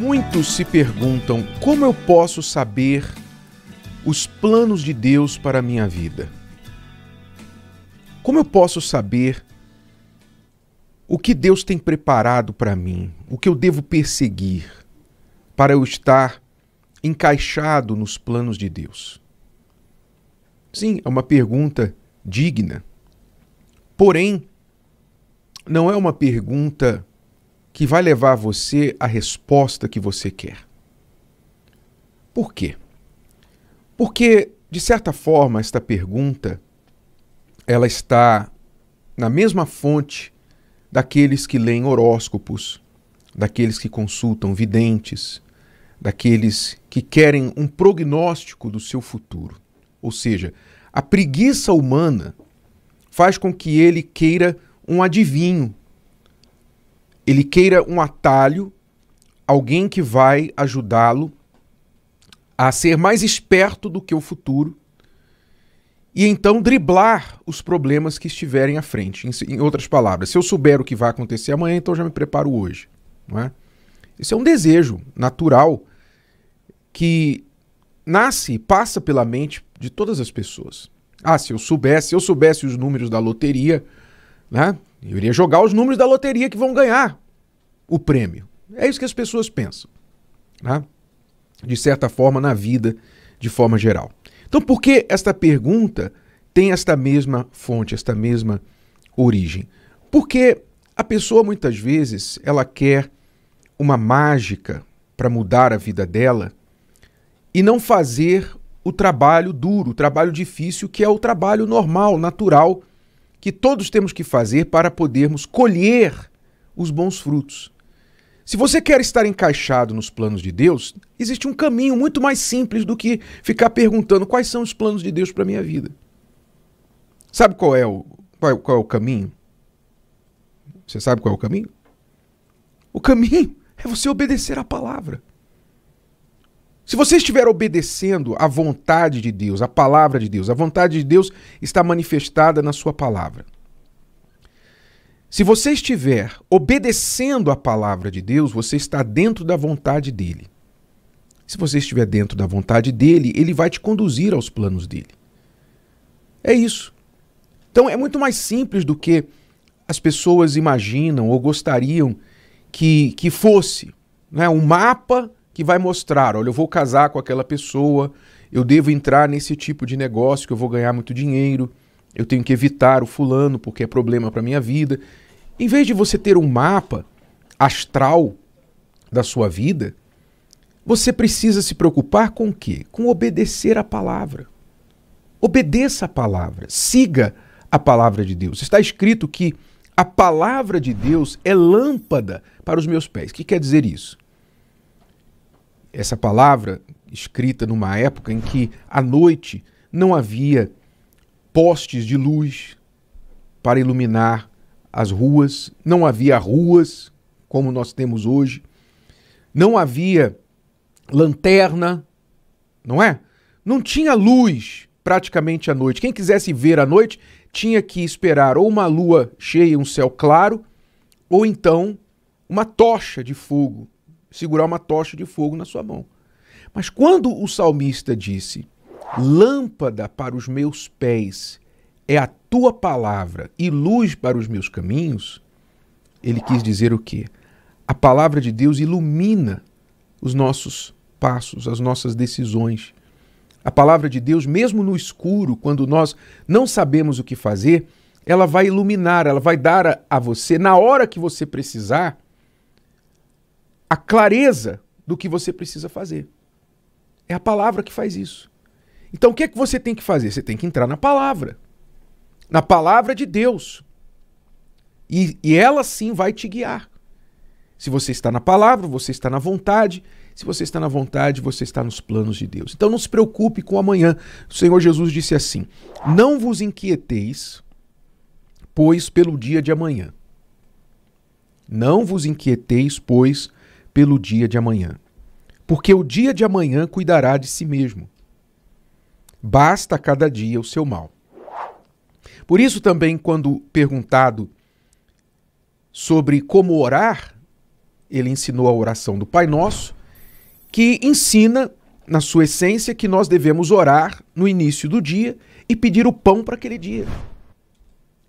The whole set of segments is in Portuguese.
Muitos se perguntam como eu posso saber os planos de Deus para a minha vida? Como eu posso saber o que Deus tem preparado para mim? O que eu devo perseguir para eu estar encaixado nos planos de Deus? Sim, é uma pergunta digna. Porém, não é uma pergunta que vai levar você à resposta que você quer. Por quê? Porque, de certa forma, esta pergunta ela está na mesma fonte daqueles que leem horóscopos, daqueles que consultam videntes, daqueles que querem um prognóstico do seu futuro. Ou seja, a preguiça humana faz com que ele queira um adivinho ele queira um atalho, alguém que vai ajudá-lo a ser mais esperto do que o futuro e então driblar os problemas que estiverem à frente. Em, em outras palavras, se eu souber o que vai acontecer amanhã, então já me preparo hoje, Isso é? é um desejo natural que nasce e passa pela mente de todas as pessoas. Ah, se eu soubesse, se eu soubesse os números da loteria, né? Eu iria jogar os números da loteria que vão ganhar o prêmio. É isso que as pessoas pensam, né? de certa forma, na vida, de forma geral. Então, por que esta pergunta tem esta mesma fonte, esta mesma origem? Porque a pessoa, muitas vezes, ela quer uma mágica para mudar a vida dela e não fazer o trabalho duro, o trabalho difícil, que é o trabalho normal, natural, que todos temos que fazer para podermos colher os bons frutos. Se você quer estar encaixado nos planos de Deus, existe um caminho muito mais simples do que ficar perguntando quais são os planos de Deus para a minha vida. Sabe qual é, o, qual, é, qual é o caminho? Você sabe qual é o caminho? O caminho é você obedecer à palavra. Se você estiver obedecendo à vontade de Deus, à palavra de Deus, a vontade de Deus está manifestada na sua palavra. Se você estiver obedecendo a palavra de Deus, você está dentro da vontade dele. Se você estiver dentro da vontade dele, ele vai te conduzir aos planos dele. É isso. Então é muito mais simples do que as pessoas imaginam ou gostariam que, que fosse. Né? Um mapa que vai mostrar: olha, eu vou casar com aquela pessoa, eu devo entrar nesse tipo de negócio que eu vou ganhar muito dinheiro, eu tenho que evitar o fulano porque é problema para minha vida. Em vez de você ter um mapa astral da sua vida, você precisa se preocupar com o quê? Com obedecer a palavra. Obedeça a palavra, siga a palavra de Deus. Está escrito que a palavra de Deus é lâmpada para os meus pés. O que quer dizer isso? Essa palavra, escrita numa época em que à noite não havia postes de luz para iluminar as ruas, não havia ruas como nós temos hoje, não havia lanterna, não é? Não tinha luz praticamente à noite. Quem quisesse ver à noite tinha que esperar ou uma lua cheia, um céu claro, ou então uma tocha de fogo, segurar uma tocha de fogo na sua mão. Mas quando o salmista disse: Lâmpada para os meus pés é a tua palavra e luz para os meus caminhos, ele quis dizer o quê? A palavra de Deus ilumina os nossos passos, as nossas decisões. A palavra de Deus, mesmo no escuro, quando nós não sabemos o que fazer, ela vai iluminar, ela vai dar a, a você, na hora que você precisar, a clareza do que você precisa fazer. É a palavra que faz isso. Então o que é que você tem que fazer? Você tem que entrar na palavra na palavra de Deus. E, e ela sim vai te guiar. Se você está na palavra, você está na vontade. Se você está na vontade, você está nos planos de Deus. Então não se preocupe com amanhã. O Senhor Jesus disse assim: Não vos inquieteis, pois pelo dia de amanhã. Não vos inquieteis, pois, pelo dia de amanhã. Porque o dia de amanhã cuidará de si mesmo. Basta cada dia o seu mal. Por isso também, quando perguntado sobre como orar, ele ensinou a oração do Pai Nosso, que ensina, na sua essência, que nós devemos orar no início do dia e pedir o pão para aquele dia.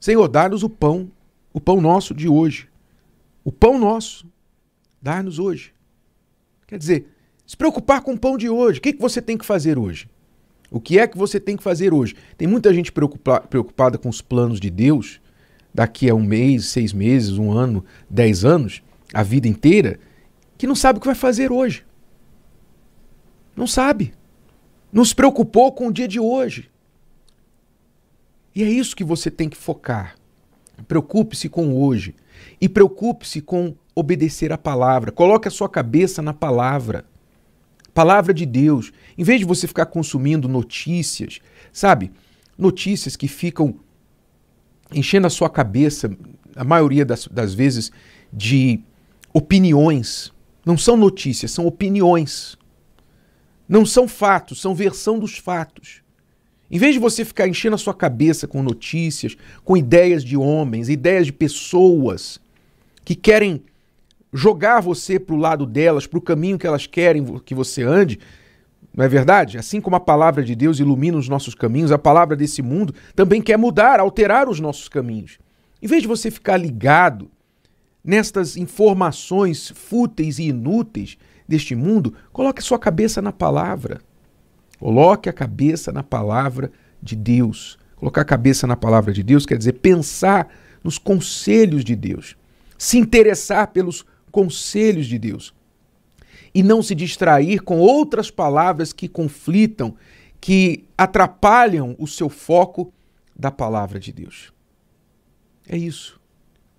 Senhor, dá-nos o pão, o pão nosso de hoje. O pão nosso, dá-nos hoje. Quer dizer, se preocupar com o pão de hoje. O que, que você tem que fazer hoje? O que é que você tem que fazer hoje? Tem muita gente preocupa preocupada com os planos de Deus, daqui a um mês, seis meses, um ano, dez anos, a vida inteira, que não sabe o que vai fazer hoje. Não sabe. Não se preocupou com o dia de hoje. E é isso que você tem que focar. Preocupe-se com hoje. E preocupe-se com obedecer a palavra. Coloque a sua cabeça na palavra palavra de Deus. Em vez de você ficar consumindo notícias, sabe? Notícias que ficam enchendo a sua cabeça, a maioria das, das vezes, de opiniões. Não são notícias, são opiniões. Não são fatos, são versão dos fatos. Em vez de você ficar enchendo a sua cabeça com notícias, com ideias de homens, ideias de pessoas que querem jogar você para o lado delas, para o caminho que elas querem que você ande. Não é verdade? Assim como a palavra de Deus ilumina os nossos caminhos, a palavra desse mundo também quer mudar, alterar os nossos caminhos. Em vez de você ficar ligado nestas informações fúteis e inúteis deste mundo, coloque sua cabeça na palavra. Coloque a cabeça na palavra de Deus. Colocar a cabeça na palavra de Deus quer dizer pensar nos conselhos de Deus, se interessar pelos conselhos de Deus. E não se distrair com outras palavras que conflitam, que atrapalham o seu foco da palavra de Deus. É isso.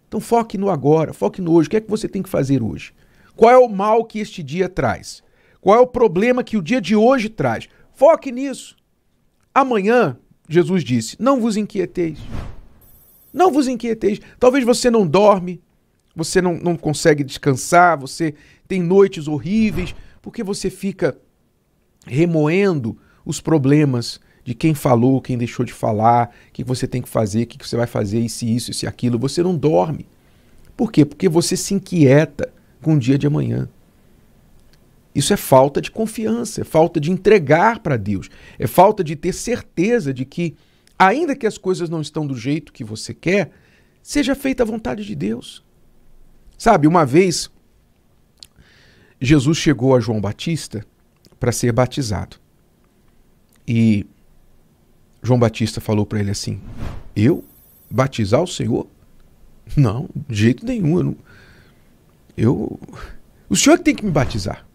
Então foque no agora, foque no hoje. O que é que você tem que fazer hoje? Qual é o mal que este dia traz? Qual é o problema que o dia de hoje traz? Foque nisso. Amanhã, Jesus disse: Não vos inquieteis. Não vos inquieteis. Talvez você não dorme, você não, não consegue descansar, você tem noites horríveis, porque você fica remoendo os problemas de quem falou, quem deixou de falar, o que você tem que fazer, o que você vai fazer, isso, isso, se aquilo. Você não dorme. Por quê? Porque você se inquieta com o dia de amanhã. Isso é falta de confiança, é falta de entregar para Deus, é falta de ter certeza de que, ainda que as coisas não estão do jeito que você quer, seja feita a vontade de Deus. Sabe, uma vez Jesus chegou a João Batista para ser batizado. E João Batista falou para ele assim: Eu batizar o Senhor? Não, de jeito nenhum. Eu, não... eu... O Senhor é tem que me batizar.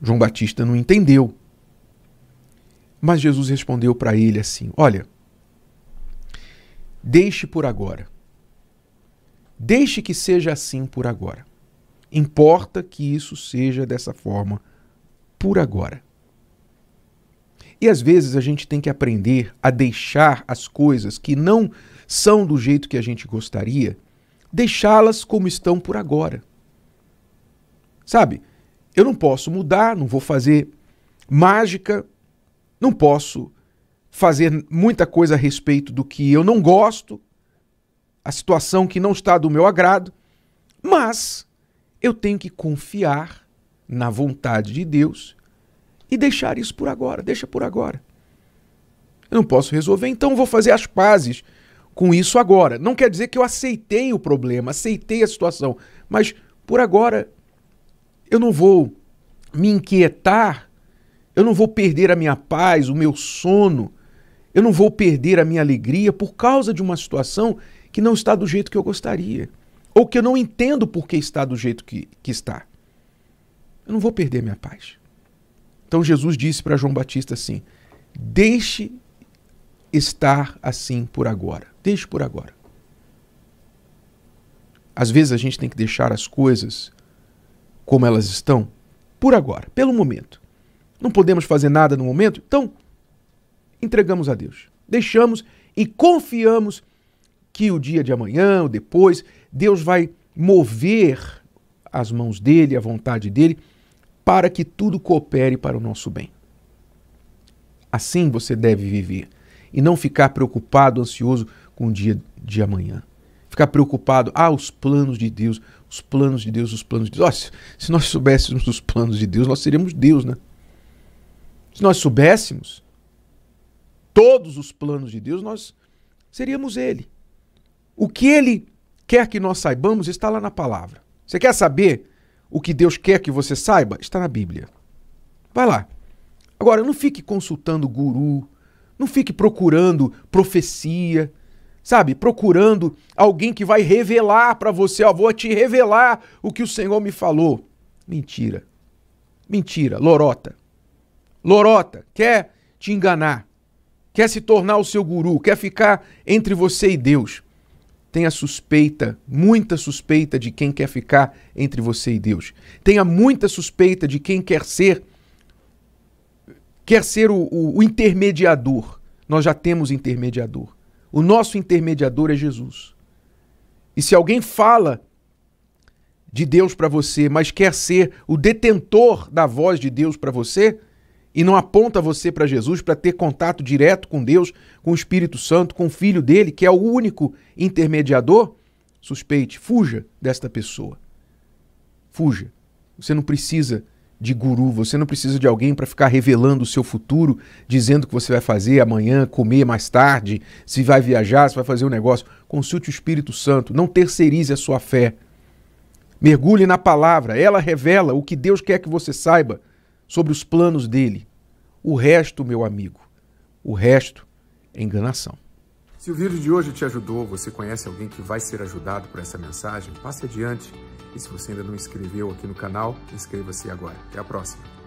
João Batista não entendeu. Mas Jesus respondeu para ele assim: Olha, deixe por agora. Deixe que seja assim por agora. Importa que isso seja dessa forma por agora. E às vezes a gente tem que aprender a deixar as coisas que não são do jeito que a gente gostaria, deixá-las como estão por agora. Sabe? Eu não posso mudar, não vou fazer mágica, não posso fazer muita coisa a respeito do que eu não gosto, a situação que não está do meu agrado, mas eu tenho que confiar na vontade de Deus e deixar isso por agora, deixa por agora. Eu não posso resolver, então vou fazer as pazes com isso agora. Não quer dizer que eu aceitei o problema, aceitei a situação, mas por agora eu não vou me inquietar, eu não vou perder a minha paz, o meu sono, eu não vou perder a minha alegria por causa de uma situação que não está do jeito que eu gostaria. Ou que eu não entendo por que está do jeito que, que está. Eu não vou perder minha paz. Então Jesus disse para João Batista assim: deixe estar assim por agora. Deixe por agora. Às vezes a gente tem que deixar as coisas como elas estão por agora, pelo momento. Não podemos fazer nada no momento, então entregamos a Deus. Deixamos e confiamos que o dia de amanhã, ou depois, Deus vai mover as mãos dele, a vontade dele, para que tudo coopere para o nosso bem. Assim você deve viver e não ficar preocupado, ansioso com o dia de amanhã. Ficar preocupado, ah, os planos de Deus, os planos de Deus, os planos de Deus. Oh, se nós soubéssemos os planos de Deus, nós seríamos Deus, né? Se nós soubéssemos todos os planos de Deus, nós seríamos Ele. O que ele quer que nós saibamos está lá na palavra. Você quer saber o que Deus quer que você saiba? Está na Bíblia. Vai lá. Agora, não fique consultando guru, não fique procurando profecia, sabe? Procurando alguém que vai revelar para você, ó, vou te revelar o que o Senhor me falou. Mentira. Mentira, lorota. Lorota, quer te enganar, quer se tornar o seu guru, quer ficar entre você e Deus. Tenha suspeita, muita suspeita de quem quer ficar entre você e Deus. Tenha muita suspeita de quem quer ser, quer ser o, o, o intermediador. Nós já temos intermediador. O nosso intermediador é Jesus. E se alguém fala de Deus para você, mas quer ser o detentor da voz de Deus para você, e não aponta você para Jesus para ter contato direto com Deus, com o Espírito Santo, com o Filho dele, que é o único intermediador, suspeite, fuja desta pessoa. Fuja. Você não precisa de guru, você não precisa de alguém para ficar revelando o seu futuro, dizendo o que você vai fazer amanhã, comer mais tarde, se vai viajar, se vai fazer um negócio. Consulte o Espírito Santo, não terceirize a sua fé. Mergulhe na palavra, ela revela o que Deus quer que você saiba sobre os planos dele. O resto, meu amigo, o resto é enganação. Se o vídeo de hoje te ajudou, você conhece alguém que vai ser ajudado por essa mensagem, passe adiante. E se você ainda não inscreveu aqui no canal, inscreva-se agora. Até a próxima.